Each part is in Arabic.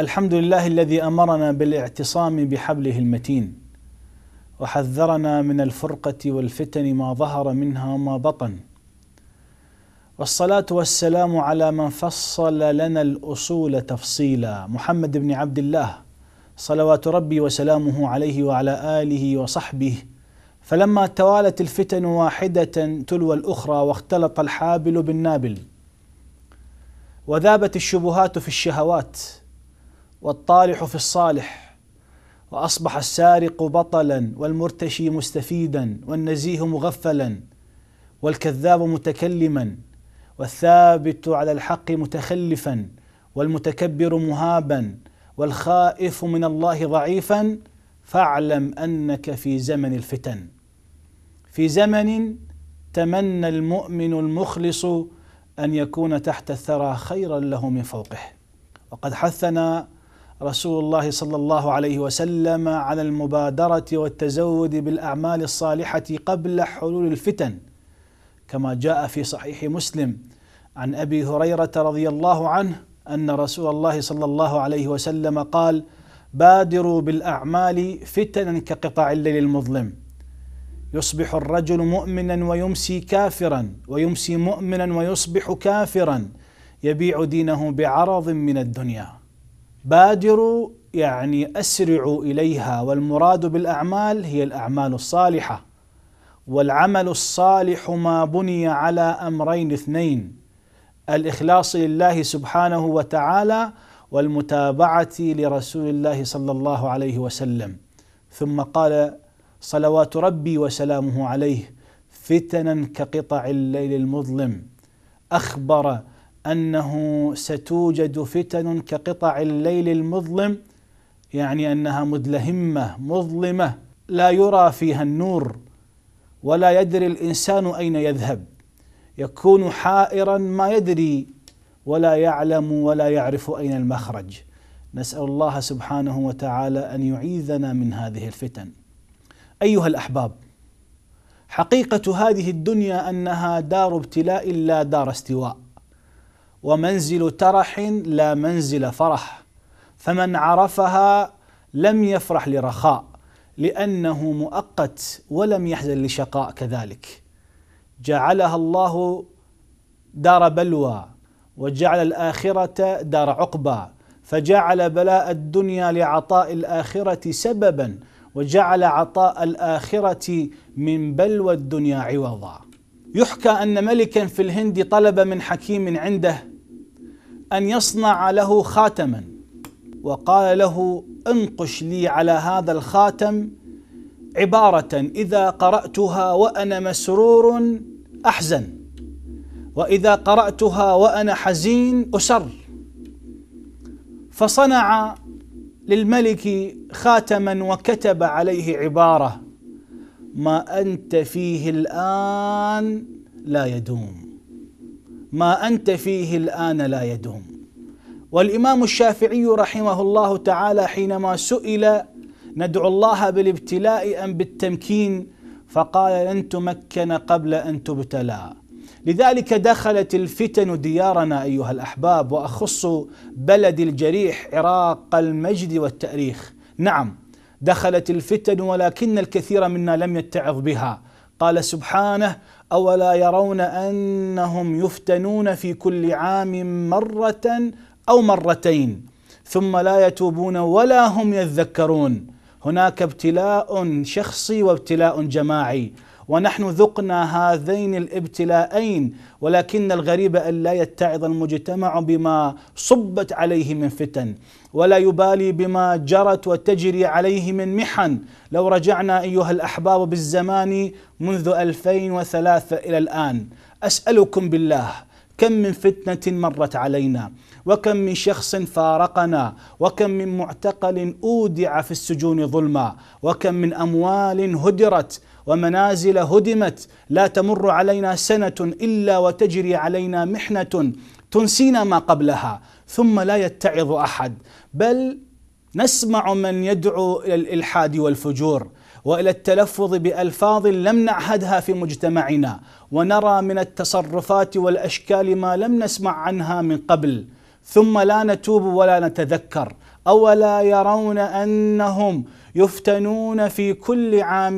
الحمد لله الذي امرنا بالاعتصام بحبله المتين وحذرنا من الفرقه والفتن ما ظهر منها وما بطن والصلاه والسلام على من فصل لنا الاصول تفصيلا محمد بن عبد الله صلوات ربي وسلامه عليه وعلى اله وصحبه فلما توالت الفتن واحده تلو الاخرى واختلط الحابل بالنابل وذابت الشبهات في الشهوات والطالح في الصالح واصبح السارق بطلا والمرتشي مستفيدا والنزيه مغفلا والكذاب متكلما والثابت على الحق متخلفا والمتكبر مهابا والخائف من الله ضعيفا فاعلم انك في زمن الفتن في زمن تمنى المؤمن المخلص ان يكون تحت الثرى خيرا له من فوقه وقد حثنا رسول الله صلى الله عليه وسلم على المبادرة والتزود بالأعمال الصالحة قبل حلول الفتن كما جاء في صحيح مسلم عن أبي هريرة رضي الله عنه أن رسول الله صلى الله عليه وسلم قال بادروا بالأعمال فتنا كقطع الليل المظلم يصبح الرجل مؤمنا ويمسي كافرا ويمسي مؤمنا ويصبح كافرا يبيع دينه بعرض من الدنيا بادروا يعني اسرعوا اليها والمراد بالاعمال هي الاعمال الصالحه والعمل الصالح ما بني على امرين اثنين الاخلاص لله سبحانه وتعالى والمتابعه لرسول الله صلى الله عليه وسلم ثم قال صلوات ربي وسلامه عليه فتنا كقطع الليل المظلم اخبر انه ستوجد فتن كقطع الليل المظلم يعني انها مدلهمه مظلمه لا يرى فيها النور ولا يدري الانسان اين يذهب يكون حائرا ما يدري ولا يعلم ولا يعرف اين المخرج نسال الله سبحانه وتعالى ان يعيذنا من هذه الفتن ايها الاحباب حقيقه هذه الدنيا انها دار ابتلاء لا دار استواء ومنزل ترح لا منزل فرح فمن عرفها لم يفرح لرخاء لانه مؤقت ولم يحزن لشقاء كذلك جعلها الله دار بلوى وجعل الاخره دار عقبى فجعل بلاء الدنيا لعطاء الاخره سببا وجعل عطاء الاخره من بلوى الدنيا عوضا يحكى أن ملكا في الهند طلب من حكيم عنده أن يصنع له خاتما وقال له انقش لي على هذا الخاتم عبارة إذا قرأتها وأنا مسرور أحزن وإذا قرأتها وأنا حزين أسر فصنع للملك خاتما وكتب عليه عباره ما انت فيه الان لا يدوم ما انت فيه الان لا يدوم والامام الشافعي رحمه الله تعالى حينما سئل ندعو الله بالابتلاء ام بالتمكين فقال لن تمكن قبل ان تبتلى لذلك دخلت الفتن ديارنا ايها الاحباب واخص بلد الجريح عراق المجد والتاريخ نعم دخلت الفتن ولكن الكثير منا لم يتعظ بها قال سبحانه اولا يرون انهم يفتنون في كل عام مره او مرتين ثم لا يتوبون ولا هم يذكرون هناك ابتلاء شخصي وابتلاء جماعي ونحن ذقنا هذين الابتلاءين ولكن الغريب أن لا يتعظ المجتمع بما صبت عليه من فتن ولا يبالي بما جرت وتجري عليه من محن لو رجعنا أيها الأحباب بالزمان منذ 2003 إلى الآن أسألكم بالله كم من فتنة مرت علينا وكم من شخص فارقنا وكم من معتقل اودع في السجون ظلما وكم من اموال هدرت ومنازل هدمت لا تمر علينا سنه الا وتجري علينا محنه تنسينا ما قبلها ثم لا يتعظ احد بل نسمع من يدعو الى الالحاد والفجور والى التلفظ بالفاظ لم نعهدها في مجتمعنا ونرى من التصرفات والاشكال ما لم نسمع عنها من قبل ثم لا نتوب ولا نتذكر اولا يرون انهم يفتنون في كل عام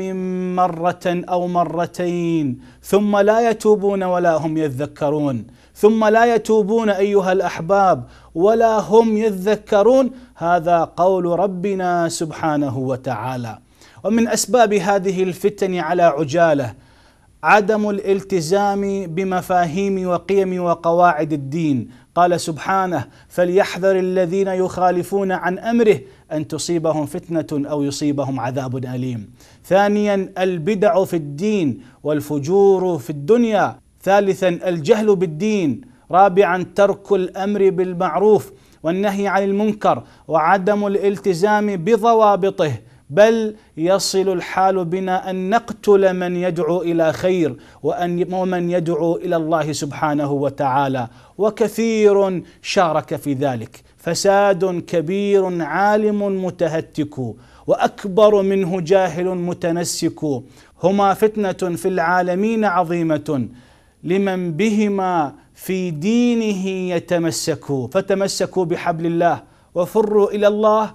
مره او مرتين ثم لا يتوبون ولا هم يذكرون ثم لا يتوبون ايها الاحباب ولا هم يذكرون هذا قول ربنا سبحانه وتعالى ومن اسباب هذه الفتن على عجاله عدم الالتزام بمفاهيم وقيم وقواعد الدين قال سبحانه فليحذر الذين يخالفون عن امره ان تصيبهم فتنه او يصيبهم عذاب اليم ثانيا البدع في الدين والفجور في الدنيا ثالثا الجهل بالدين رابعا ترك الامر بالمعروف والنهي عن المنكر وعدم الالتزام بضوابطه بل يصل الحال بنا ان نقتل من يدعو الى خير وان ومن يدعو الى الله سبحانه وتعالى وكثير شارك في ذلك فساد كبير عالم متهتك واكبر منه جاهل متنسك هما فتنه في العالمين عظيمه لمن بهما في دينه يتمسك فتمسكوا بحبل الله وفروا الى الله